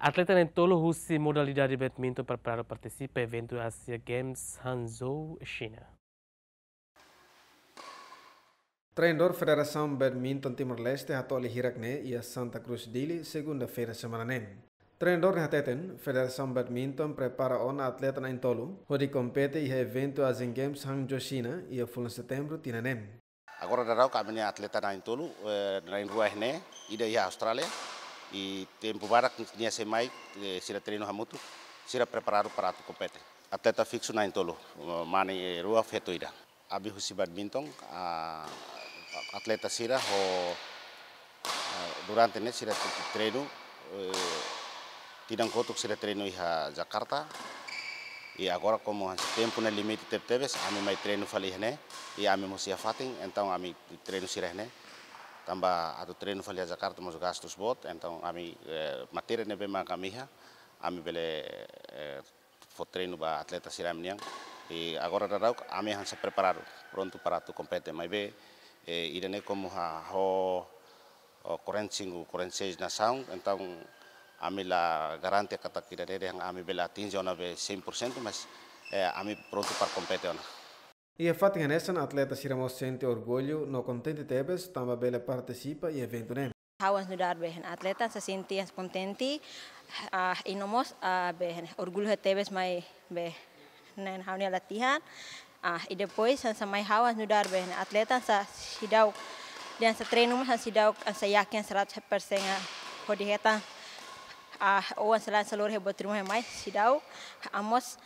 Atletele Tolo russe modalidade de badminton para participar evento Asia Games Hangzhou, China. Treinador Federação Badminton Timor-Leste Hatoli Hirakne e a Santa Cruz Dili segunda-feira semananem. Treinador Hateten, Federação Badminton prepara ona atleta na Intolo, onde compete e evento Asian Games Hangzhou, China e a full setembro tinanem. Agora darau kami atleta eh, na Intolo, na Ruahne, ida Ia Austrália, e tempo barak nia semai eh, sira treino hamutu sira preparado para tu compete atleta fixo na entolo mani rua feto ida abi husi badminton a atleta sira ho durante ne sira treino tidang kotuk sira treino iha Jakarta e agora como tempo na limite teve ami mai treino falei né e ami mosia fatin então ami treino sira né a do treino falia carta mas gastos bot, então a eh, matéria nebe ma a ami bele eh, fo treino ba atleta siram niang, e agora a ami han se preparado pronto para tu compete, mas be eh, irene como ha ho o 45 46 nação, então ami la garante kata kirere a ami bele atinge ona be 100%, mas eh, ami pronto para competir ona. E a Fatin Hanessan, atleta Siramos sente orgulho no contente Tebes, também bela participa e evento nem. Hawan sudar behen atleta se sente contente uh, e nomos uh, behen orgulho Tebes mai beh nen haunia latihan uh, e depois sansa mai hawan sudar behen atleta sa sidau dan sa treino sa sidau sa yakin 100% a ah, o hodiheta uh, oan selan seluruh hebotrumo mai sidau amos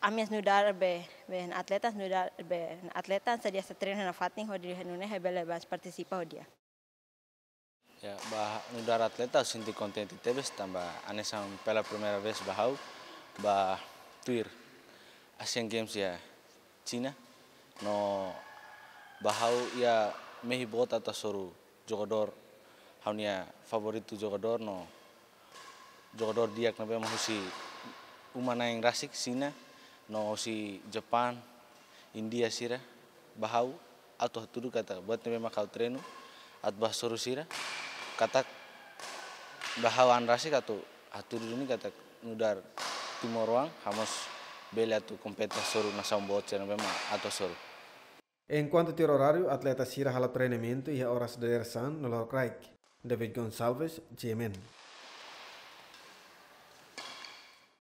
amias nu nudar be ben atletas nudar be atletas sedia setrin na fatning hodi hanune bele bas partisipa dia ya bah nudar atletas sinti kontenti tebes tamba anesa pela primera vez bahau bah tuir Asian Games ya China no bahau ya mehi bota tasoru jogador haunia favoritu jogador no jogador diak nabe mahusi umana yang rasik Cina no si Jepang, India sira, bahau atau tudu kata buat nih memang kau trenu at bahsuru sira kata bahau anrasi kata atur ini kata nudar timor ruang hamos bela tu kompetas soru nasam bot memang atau soru En cuanto tiro horario, atleta sira al trenamiento y horas de Ersan, no lo David González, Yemen.